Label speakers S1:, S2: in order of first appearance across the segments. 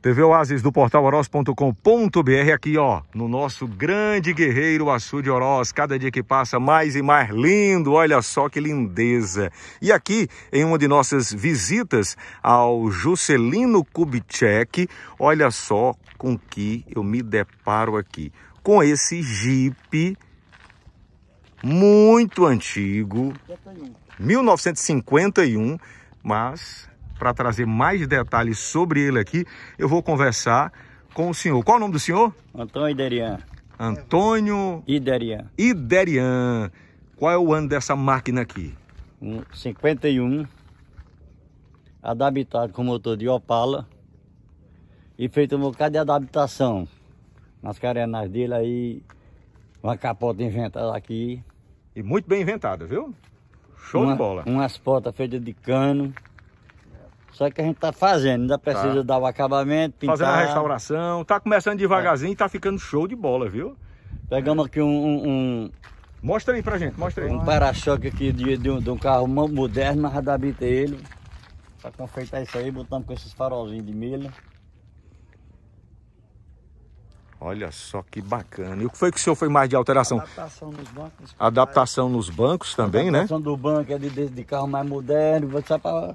S1: TV Oasis do portal oroz.com.br aqui, ó, no nosso grande guerreiro Açude Oroz. Cada dia que passa, mais e mais lindo. Olha só que lindeza. E aqui, em uma de nossas visitas ao Juscelino Kubitschek, olha só com que eu me deparo aqui. Com esse Jeep muito antigo, 1951, mas para trazer mais detalhes sobre ele aqui, eu vou conversar com o senhor. Qual é o nome do senhor? Antônio Iderian. Antônio... Iderian. Iderian. Qual é o ano dessa máquina
S2: aqui? Um, 51, adaptado com motor de Opala e feito um bocado de adaptação nas carenas dele aí, uma capota inventada aqui. E muito bem inventada, viu? Show uma, de bola. Umas portas feitas de cano. Só que a gente tá fazendo,
S1: ainda precisa tá. dar o
S2: acabamento,
S1: pintar. Fazendo a restauração, tá começando devagarzinho e é. tá ficando show de bola, viu? Pegamos aqui um... um, um... Mostra aí pra gente, mostra aí. Um para-choque aqui
S2: de, de, um, de um carro moderno, mas adaptei ele. Pra tá confeitar isso aí, botamos com esses farolzinhos de milha.
S1: Olha só que bacana. E o que foi que o senhor foi mais de alteração?
S2: Adaptação nos bancos.
S1: Adaptação nos bancos também, adaptação né? Adaptação
S2: do banco é de, de, de carro mais moderno, você para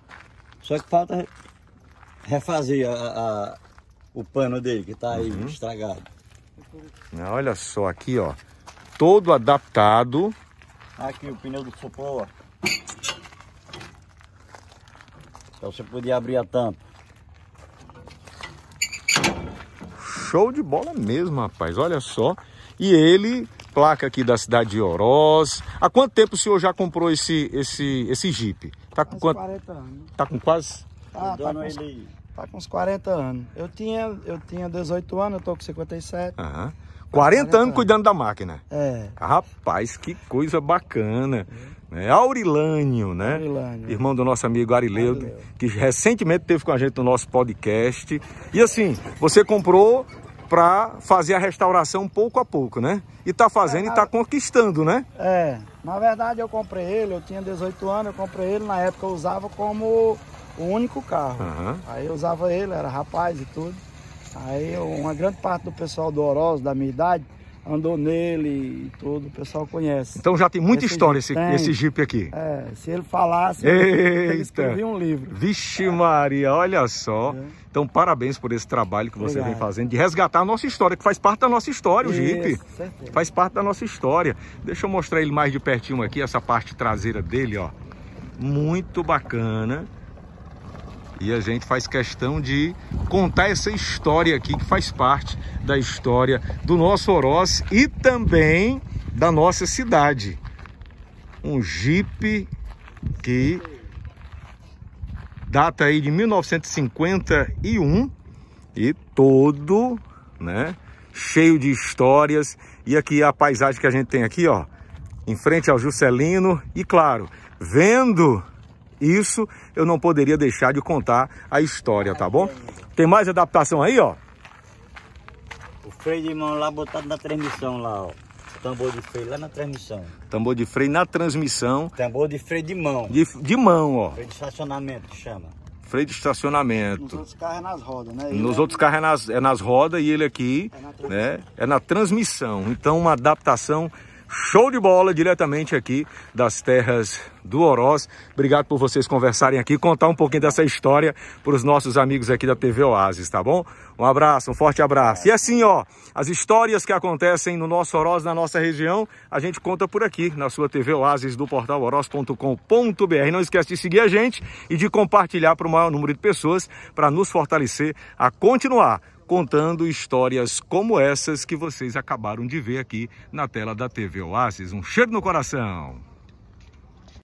S2: só que falta refazer a, a, o pano dele que está aí uhum. estragado.
S1: Ah, olha só aqui, ó. Todo adaptado.
S2: Aqui o pneu do sopor, ó. Pra então você poder abrir a tampa.
S1: Show de bola mesmo, rapaz. Olha só. E ele, placa aqui da cidade de Oroz. Há quanto tempo o senhor já comprou esse, esse, esse Jeep? Tá com quanto? 40 anos. Tá com quase?
S2: Tá, tá com, uns, tá com uns 40 anos. Eu tinha, eu tinha 18 anos, eu tô com 57.
S1: Aham. 40, 40 anos cuidando da máquina. É. Ah, rapaz, que coisa bacana. É. Né? Aurilânio, né? Aurilânio. Irmão do nosso amigo Arileu, Arileu, que recentemente teve com a gente no nosso podcast. E assim, você comprou para fazer a restauração pouco a pouco, né? E tá fazendo é, na... e tá conquistando, né? É,
S2: na verdade eu comprei ele, eu tinha 18 anos, eu comprei ele, na época eu usava como o único carro. Uhum. Aí eu usava ele, era rapaz e tudo. Aí eu, uma grande parte do pessoal do Oroz, da minha idade, andou nele e tudo, o pessoal conhece. Então já tem muita esse história esse, esse Jeep aqui. É, se ele falasse, ele escrevia um
S1: livro. Vixe é. Maria, olha só. É. Então parabéns por esse trabalho que você Obrigado. vem fazendo de resgatar a nossa história, que faz parte da nossa história, Isso, o Jeep. Certeza. Faz parte da nossa história. Deixa eu mostrar ele mais de pertinho aqui, essa parte traseira dele, ó. Muito bacana. E a gente faz questão de contar essa história aqui que faz parte da história do nosso Oroz e também da nossa cidade. Um Jeep que data aí de 1951 e todo, né, cheio de histórias. E aqui a paisagem que a gente tem aqui, ó, em frente ao Juscelino e claro, vendo isso eu não poderia deixar de contar a história, tá bom? Tem mais adaptação aí, ó?
S2: O freio de mão lá botado na transmissão lá, ó. Tambor de freio lá na transmissão.
S1: Tambor de freio na transmissão. Tambor de freio de mão. De, de mão, ó. Freio
S2: de estacionamento que chama.
S1: Freio de estacionamento. Nos
S2: outros carros é nas rodas, né? Ele Nos é... outros
S1: carros é nas, é nas rodas e ele aqui é na, né? é na transmissão. Então, uma adaptação Show de bola, diretamente aqui das terras do Oroz. Obrigado por vocês conversarem aqui, contar um pouquinho dessa história para os nossos amigos aqui da TV Oasis, tá bom? Um abraço, um forte abraço. E assim, ó, as histórias que acontecem no nosso Oroz, na nossa região, a gente conta por aqui, na sua TV Oasis, do portal oroz.com.br. Não esquece de seguir a gente e de compartilhar para o maior número de pessoas para nos fortalecer a continuar contando histórias como essas que vocês acabaram de ver aqui na tela da TV Oasis. Um cheiro no coração!